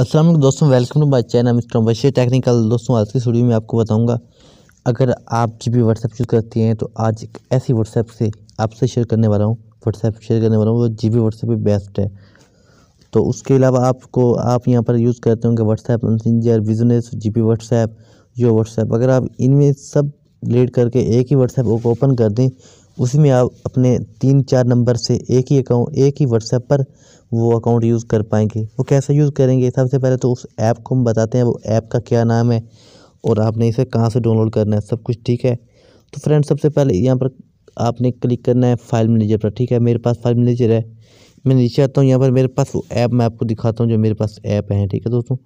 असलम दोस्तों welcome to my channel Mister Bashir technical दोस्तों आज की वीडियो में आपको बताऊंगा अगर आप जी भी व्हाट्सएप यूज़ करती हैं तो आज एक ऐसी व्हाट्सएप से आपसे शेयर करने वाला हूँ व्हाट्सएप शेयर करने वाला हूँ वो जी बी व्हाट्सएप बेस्ट है तो उसके अलावा आपको आप यहाँ पर यूज़ करते होंगे WhatsApp Messenger business G B WhatsApp जो व्हाट्सएप अगर आप इनमें सब लेट करके एक ही व्हाट्सएप ओपन कर दें उसमें आप अपने तीन चार नंबर से एक ही अकाउंट एक ही व्हाट्सएप पर वो अकाउंट यूज़ कर पाएंगे वो कैसे यूज़ करेंगे सबसे पहले तो उस ऐप को हम बताते हैं वो ऐप का क्या नाम है और आपने इसे कहाँ से डाउनलोड करना है सब कुछ ठीक है तो फ्रेंड सबसे पहले यहाँ पर आपने क्लिक करना है फाइल मैनेजर पर ठीक है मेरे पास फाइल मैनेजर है मैं नीचे आता हूँ यहाँ पर मेरे पास वो ऐप मैं आपको दिखाता हूँ जो मेरे पास ऐप है ठीक है दोस्तों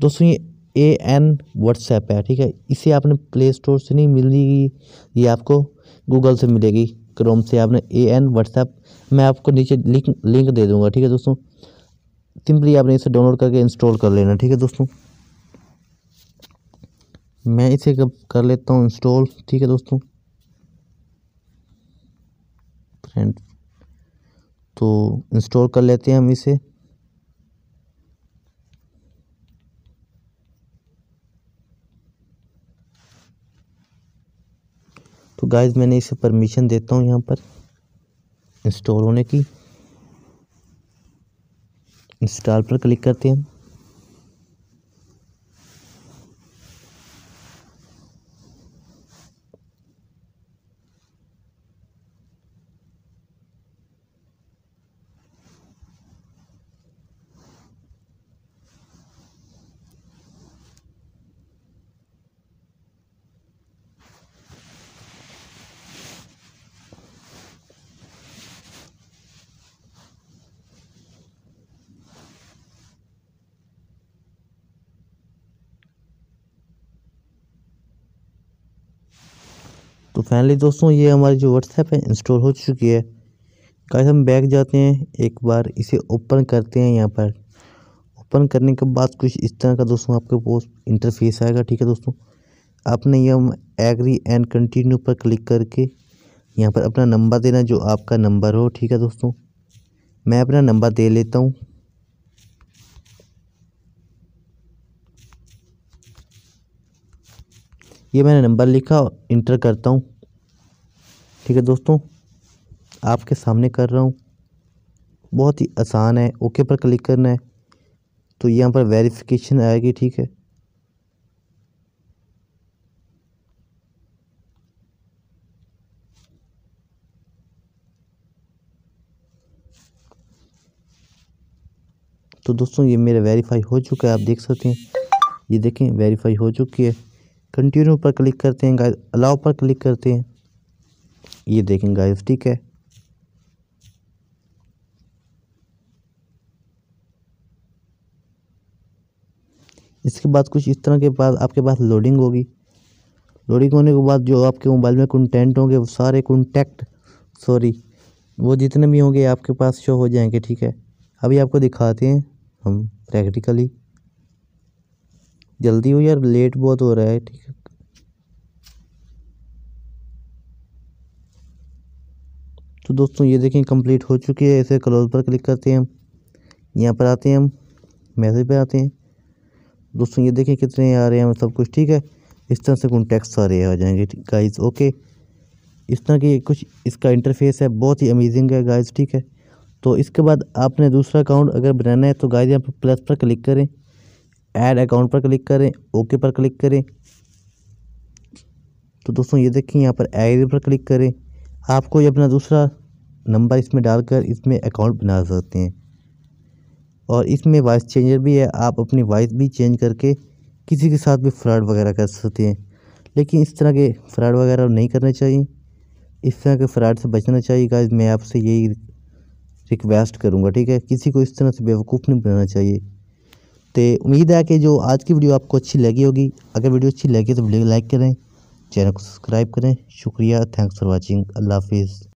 दोस्तों ये ए एन व्हाट्सएप है ठीक है इसे आपने प्ले स्टोर से नहीं मिलेगी ये आपको गूगल से मिलेगी क्रोम से आपने ए एन व्हाट्सएप मैं आपको नीचे लिंक लिंक दे दूंगा ठीक है दोस्तों सिंपली आपने इसे डाउनलोड करके इंस्टॉल कर लेना ठीक है दोस्तों मैं इसे कब कर लेता हूँ इंस्टॉल ठीक है दोस्तों फ्रेंड तो इंस्टॉल कर लेते हैं हम इसे तो गाइज मैंने इसे परमिशन देता हूँ यहाँ पर इंस्टॉल होने की इंस्टॉल पर क्लिक करते हैं तो फाइनली दोस्तों ये हमारी जो व्हाट्सएप है इंस्टॉल हो चुकी है गाइस हम बैग जाते हैं एक बार इसे ओपन करते हैं यहाँ पर ओपन करने के बाद कुछ इस तरह का दोस्तों आपके पास इंटरफेस आएगा ठीक है दोस्तों आपने ये हम एग्री एंड कंटिन्यू पर क्लिक करके यहाँ पर अपना नंबर देना जो आपका नंबर हो ठीक है दोस्तों मैं अपना नंबर दे लेता हूँ ये मैंने नंबर लिखा इंटर करता हूँ ठीक है दोस्तों आपके सामने कर रहा हूँ बहुत ही आसान है ओके पर क्लिक करना है तो यहाँ पर वेरिफिकेशन आएगी ठीक है तो दोस्तों ये मेरा वेरीफाई हो चुका है आप देख सकते हैं ये देखें वेरीफाई हो चुकी है कंटिन्यू पर क्लिक करते हैं गाइस अलाउ पर क्लिक करते हैं ये देखें गाइस ठीक है इसके बाद कुछ इस तरह के पास आपके पास लोडिंग होगी लोडिंग होने के बाद जो आपके मोबाइल में कंटेंट होंगे वो सारे कॉन्टैक्ट सॉरी वो जितने भी होंगे आपके पास शो हो जाएंगे ठीक है अभी आपको दिखाते हैं हम प्रैक्टिकली जल्दी हो यार लेट बहुत हो रहा है ठीक है तो दोस्तों ये देखें कंप्लीट हो चुकी है इसे क्लोज पर क्लिक करते हैं हम यहाँ पर आते हैं हम मैसेज पर आते हैं दोस्तों ये देखें कितने आ रहे हैं सब कुछ ठीक है इस तरह से कॉन्टैक्ट सारे आ जाएंगे गाइज ओके इस तरह की कुछ इसका इंटरफेस है बहुत ही अमेजिंग है गाइज ठीक है तो इसके बाद आपने दूसरा अकाउंट अगर बनाना है तो गाइज यहाँ पर प्लस पर क्लिक करें ऐड अकाउंट पर क्लिक करें ओके पर क्लिक करें तो दोस्तों ये देखें यहाँ पर एड पर क्लिक करें आपको ये अपना दूसरा नंबर इसमें डालकर इसमें अकाउंट बना सकते हैं और इसमें वॉइस चेंजर भी है आप अपनी वॉइस भी चेंज करके किसी के साथ भी फ्रॉड वगैरह कर सकते हैं लेकिन इस तरह के फ्रॉड वगैरह नहीं करना चाहिए इस तरह के फ्रॉड से बचना चाहिए गाइस मैं आपसे यही रिक्वेस्ट करूँगा ठीक है किसी को इस तरह से बेवकूफ़ नहीं बनाना चाहिए तो उम्मीद है कि जो आज की वीडियो आपको अच्छी लगी होगी अगर वीडियो अच्छी लगी तो वीडियो लाइक करें चैनल को सब्सक्राइब करें शुक्रिया थैंक्स फॉर वॉचिंग अल्लाह हाफिज़